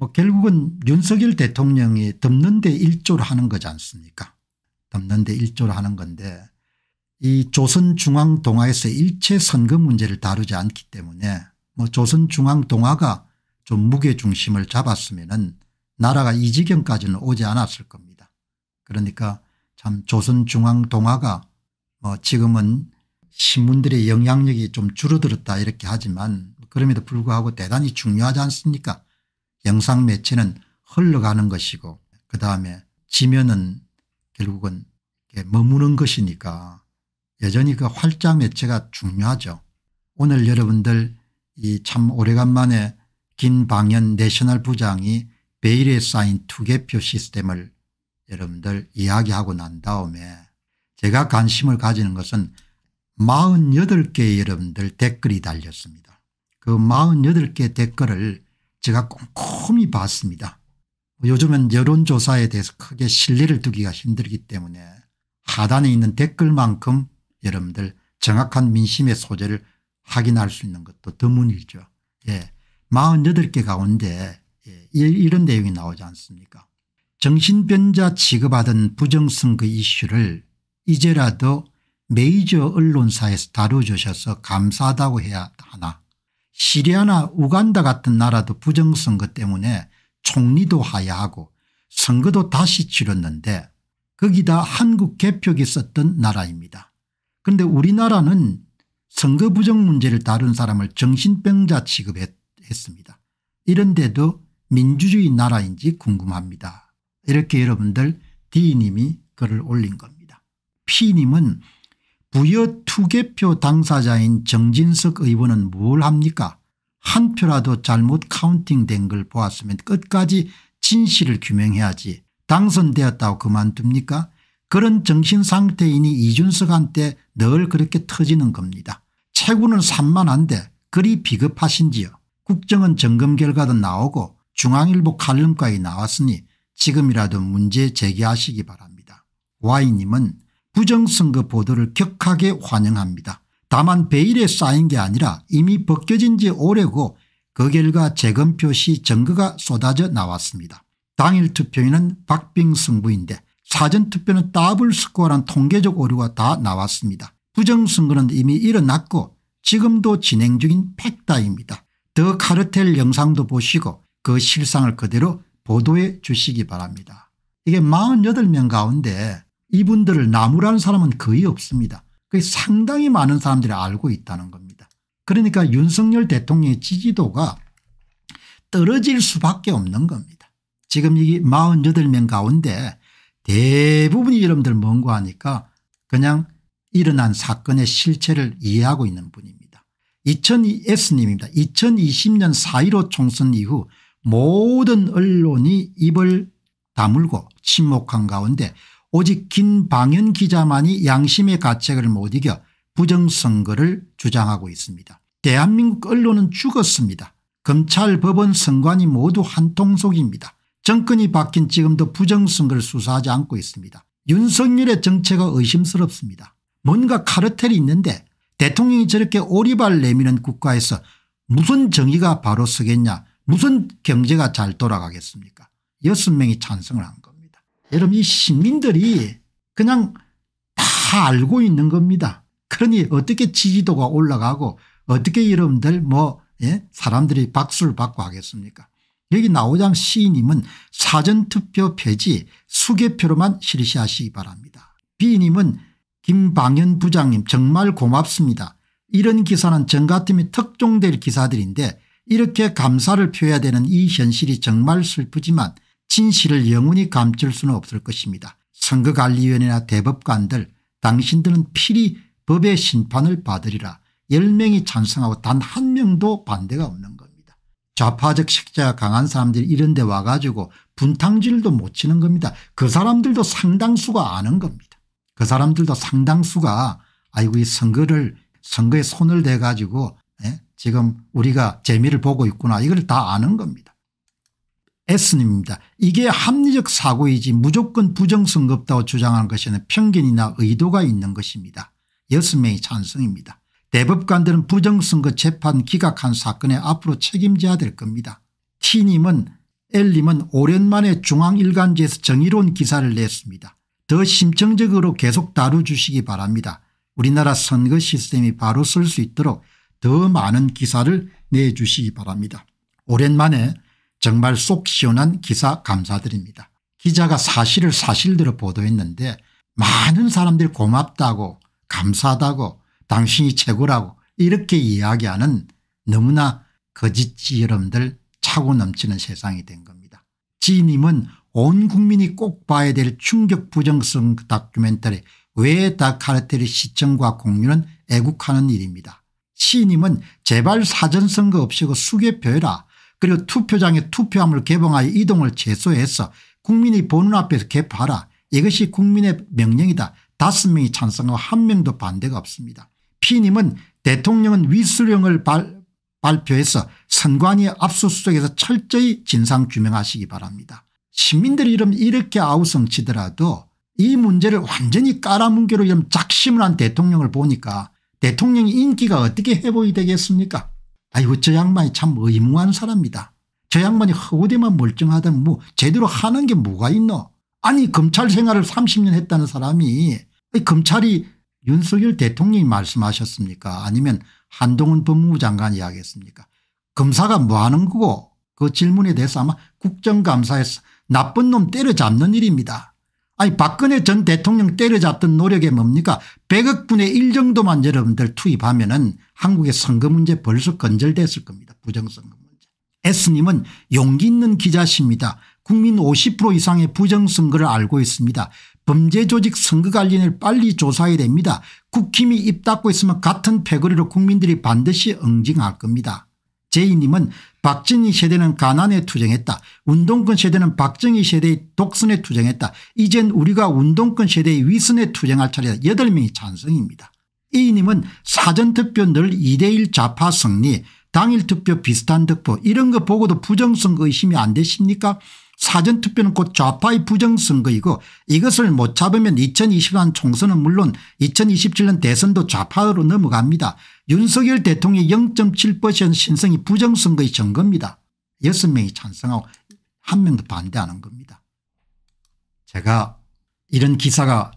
뭐 결국은 윤석열 대통령이 덮는 데 일조를 하는 거지 않습니까 덮는 데 일조를 하는 건데 이 조선중앙동화에서 일체 선거 문제를 다루지 않기 때문에 뭐 조선중앙동화가 좀 무게중심을 잡았으면 은 나라가 이 지경까지는 오지 않았을 겁니다. 그러니까 참 조선중앙동화가 뭐 지금은 신문들의 영향력이 좀 줄어들었다 이렇게 하지만 그럼에도 불구하고 대단히 중요하지 않습니까 영상 매체는 흘러가는 것이고 그다음에 지면은 결국은 머무는 것이니까 여전히 그 활자 매체가 중요하죠. 오늘 여러분들 이 참 오래간만에 긴방현 내셔널 부장이 베일에 쌓인 투개표 시스템을 여러분들 이야기하고 난 다음에 제가 관심을 가지는 것은 48개의 여러분들 댓글이 달렸습니다. 그 48개 댓글을 제가 꼼꼼히 봤습니다. 요즘은 여론조사에 대해서 크게 신뢰를 두기가 힘들기 때문에 하단에 있는 댓글만큼 여러분들 정확한 민심의 소재를 확인할 수 있는 것도 드문일죠. 예. 48개 가운데 예. 이런 내용이 나오지 않습니까 정신병자 취급하던 부정선거 그 이슈를 이제라도 메이저 언론사에서 다뤄주셔서 감사하다고 해야 하나 시리아나 우간다 같은 나라도 부정선거 때문에 총리도 하야하고 선거도 다시 치렀는데 거기다 한국 개표기 썼던 나라입니다. 그런데 우리나라는 선거 부정 문제를 다룬 사람을 정신병자 취급했습니다. 이런데도 민주주의 나라인지 궁금합니다. 이렇게 여러분들 D님이 글을 올린 겁니다. P님은 부여 투개표 당사자인 정진석 의원은 뭘 합니까 한 표라도 잘못 카운팅된 걸 보았으면 끝까지 진실을 규명해야지 당선되었다고 그만둡니까 그런 정신상태이니 이준석한테 늘 그렇게 터지는 겁니다. 체구는 산만한데 그리 비급하신지요. 국정은 점검 결과도 나오고 중앙일보 칼럼까지 나왔으니 지금이라도 문제 제기하시기 바랍니다. 와이님은 부정선거 보도를 격하게 환영합니다. 다만 베일에 쌓인 게 아니라 이미 벗겨진 지 오래고 그 결과 재검표 시 증거가 쏟아져 나왔습니다. 당일 투표인은 박빙 승부인데 사전투표는 더블 스코어란 통계적 오류가 다 나왔습니다. 부정선거는 이미 일어났고 지금도 진행 중인 팩다입니다. 더 카르텔 영상도 보시고 그 실상을 그대로 보도해 주시기 바랍니다. 이게 48명 가운데 이분들을 나무라는 사람은 거의 없습니다. 그게 상당히 많은 사람들이 알고 있다는 겁니다. 그러니까 윤석열 대통령의 지지도가 떨어질 수밖에 없는 겁니다. 지금 이 48명 가운데 대부분이 여러분들 뭔고 하니까 그냥 일어난 사건의 실체를 이해하고 있는 분입니다. 2000S님입니다. 2020년 4.15 총선 이후 모든 언론이 입을 다물고 침묵한 가운데 오직 김방현 기자만이 양심의 가책을 못 이겨 부정선거를 주장하고 있습니다. 대한민국 언론은 죽었습니다. 검찰 법원 선관위 모두 한통속입니다. 정권이 바뀐 지금도 부정선거를 수사하지 않고 있습니다. 윤석열의 정체가 의심스럽습니다. 뭔가 카르텔이 있는데 대통령이 저렇게 오리발 내미는 국가에서 무슨 정의가 바로 서겠냐 무슨 경제가 잘 돌아가겠습니까 6명이 찬성을 한 거. 여러분 이 시민들이 그냥 다 알고 있는 겁니다. 그러니 어떻게 지지도가 올라가고 어떻게 여러분들 뭐 예? 사람들이 박수를 받고 하겠습니까 여기 나오장 시인님은 사전투표 폐지 수개표로만 실시하시기 바랍니다. B님은 김방현 부장님 정말 고맙습니다. 이런 기사는 정 같으면 특종될 기사들인데 이렇게 감사를 표해야 되는 이 현실이 정말 슬프지만 진실을 영원히 감출 수는 없을 것입니다. 선거관리위원회나 대법관들 당신들은 필히 법의 심판을 받으리라 10명이 찬성하고 단 한 명도 반대가 없는 겁니다. 좌파적 색채가 강한 사람들이 이런 데 와가지고 분탕질도 못 치는 겁니다. 그 사람들도 상당수가 아는 겁니다. 그 사람들도 상당수가 아이고 이 선거를 선거에 손을 대가지고 예? 지금 우리가 재미를 보고 있구나 이걸 다 아는 겁니다. 애님입니다 이게 합리적 사고이지 무조건 부정성가 없다고 주장하는 것에는 편견이나 의도가 있는 것입니다. 6명이 찬성입니다. 대법관들은 부정선거 재판 기각한 사건에 앞으로 책임져야 될 겁니다. T님은 L님은 오랜만에 중앙일간지에서 정의로운 기사를 냈습니다. 더 심층적으로 계속 다뤄주시기 바랍니다. 우리나라 선거 시스템이 바로 쓸 수 있도록 더 많은 기사를 내주시기 바랍니다. 오랜만에 정말 속 시원한 기사 감사드립니다. 기자가 사실을 사실대로 보도했는데 많은 사람들이 고맙다고 감사하다고 당신이 최고라고 이렇게 이야기하는 너무나 거짓지 여러분들 차고 넘치는 세상이 된 겁니다. 지님은 인온 국민이 꼭 봐야 될 충격 부정성 다큐멘터리 왜 다카르텔의 시청과 공유는 애국하는 일입니다. 시님은 제발 사전선거 없이고 수개표해라 그리고 투표장에 투표함을 개봉하여 이동을 제소해서 국민이 보는 앞에서 개표하라. 이것이 국민의 명령이다. 다섯 명이 찬성하고 한 명도 반대가 없습니다. 피님은 대통령은 위수령을 발, 발표해서 선관위 압수수색에서 철저히 진상 규명하시기 바랍니다. 시민들이 이름 이렇게 아우성치더라도 이 문제를 완전히 까라뭉개로 이름 작심을 한 대통령을 보니까 대통령이 인기가 어떻게 해보이 되겠습니까 아이고 저 양반이 참 의무한 사람이다. 저 양반이 허우대만 멀쩡하다면 뭐 제대로 하는 게 뭐가 있노. 아니 검찰 생활을 30년 했다는 사람이 검찰이 윤석열 대통령이 말씀하셨습니까 아니면 한동훈 법무부 장관 이야기했습니까 검사가 뭐 하는 거고 그 질문에 대해서 아마 국정감사에서 나쁜 놈 때려잡는 일입니다. 아니 박근혜 전 대통령 때려잡던 노력에 뭡니까 100억분의 1 정도만 여러분들 투입하면 은 한국의 선거 문제 벌써 건절됐을 겁니다. 부정선거 문제. S님은 용기 있는 기자십니다. 국민 50% 이상의 부정선거를 알고 있습니다. 범죄조직 선거관리를 빨리 조사해야 됩니다. 국힘이 입 닫고 있으면 같은 패거리로 국민들이 반드시 응징할 겁니다. 제이님은 박진희 세대는 가난에 투쟁했다. 운동권 세대는 박정희 세대의 독선에 투쟁했다. 이젠 우리가 운동권 세대의 위선에 투쟁할 차례다. 여덟 명이 찬성입니다. 인님은 사전투표 늘 2대1 좌파 승리 당일투표 비슷한 득표 이런 거 보고도 부정선거 의심이 안 되십니까 사전투표는 곧 좌파의 부정선거이고 이것을 못 잡으면 2 0 2년 총선은 물론 2027년 대선도 좌파로 넘어갑니다. 윤석열 대통령의 0.7% 신성이 부정선거의 증거입니다. 6명이 찬성하고 1명도 반대하는 겁니다. 제가 이런 기사가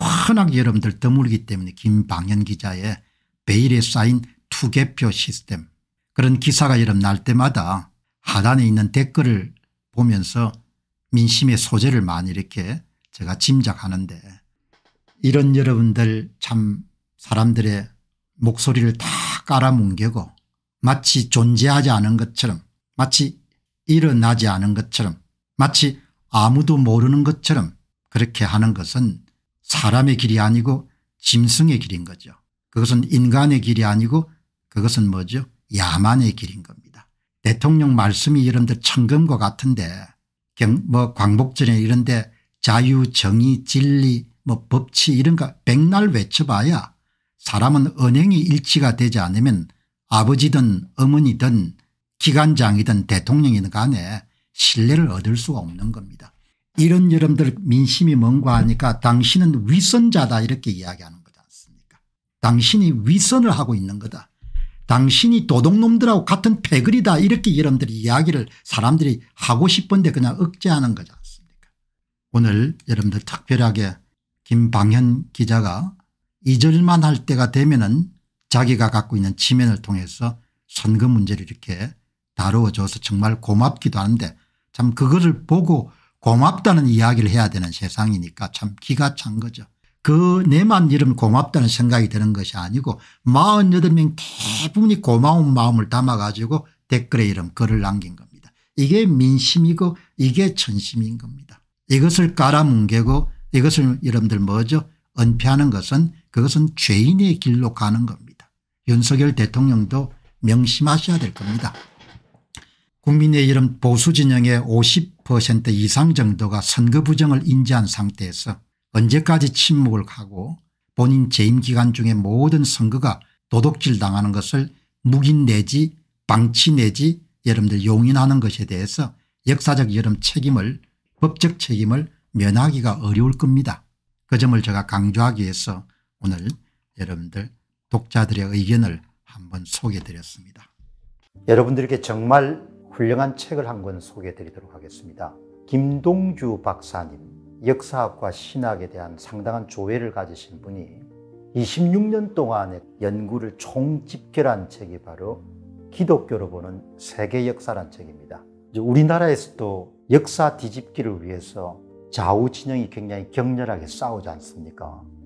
워낙 여러분들 드물기 때문에 김방현 기자의 베일에 쌓인 투개표 시스템 그런 기사가 여름 날 때마다 하단에 있는 댓글을 보면서 민심의 소재를 많이 이렇게 제가 짐작하는데 이런 여러분들 참 사람들의 목소리를 다 깔아뭉개고 마치 존재하지 않은 것처럼 마치 일어나지 않은 것처럼 마치 아무도 모르는 것처럼 그렇게 하는 것은 사람의 길이 아니고 짐승의 길인 거죠. 그것은 인간의 길이 아니고 그것은 뭐죠 야만의 길인 겁니다. 대통령 말씀이 이런데 천금과 같은데 경, 뭐 광복절에 이런데 자유 정의 진리 뭐 법치 이런 거 백날 외쳐봐야 사람은 언행이 일치가 되지 않으면 아버지든 어머니든 기관장이든 대통령이든 간에 신뢰를 얻을 수가 없는 겁니다. 이런 여러분들 민심이 뭔가 하니까 당신은 위선자다 이렇게 이야기하는 거지 않습니까 당신이 위선을 하고 있는 거다. 당신이 도둑놈들하고 같은 패거리다 이렇게 여러분들이 이야기를 사람들이 하고 싶은데 그냥 억제하는 거지 않습니까 오늘 여러분들 특별하게 김방현 기자가 잊을만 할 때가 되면은 자기가 갖고 있는 지면을 통해서 선거 문제를 이렇게 다루어줘서 정말 고맙기도 하는데 참 그거를 보고 고맙다는 이야기를 해야 되는 세상이니까 참 기가 찬 거죠. 그 내만 이름 고맙다는 생각이 드는 것이 아니고 48명 대부분이 고마운 마음을 담아 가지고 댓글에 이름 글을 남긴 겁니다. 이게 민심이고 이게 천심인 겁니다. 이것을 깔아뭉개고 이것을 여러분들 뭐죠? 은폐하는 것은 그것은 죄인의 길로 가는 겁니다. 윤석열 대통령도 명심하셔야 될 겁니다. 국민의 이름 보수진영의 50% 이상 정도가 선거 부정을 인지한 상태에서 언제까지 침묵을 하고 본인 재임 기간 중에 모든 선거가 도둑질 당하는 것을 묵인 내지 방치 내지 여러분들 용인하는 것에 대해서 역사적 여름 책임을 법적 책임을 면하기가 어려울 겁니다. 그 점을 제가 강조하기 위해서 오늘 여러분들 독자들의 의견을 한번 소개드렸습니다. 해 여러분들께 정말 훌륭한 책을 한 권 소개드리도록 하겠습니다. 김동주 박사님, 역사학과 신학에 대한 상당한 조회를 가지신 분이 26년 동안의 연구를 총집결한 책이 바로 기독교로 보는 세계 역사란 책입니다. 우리나라에서도 역사 뒤집기를 위해서 좌우 진영이 굉장히 격렬하게 싸우지 않습니까?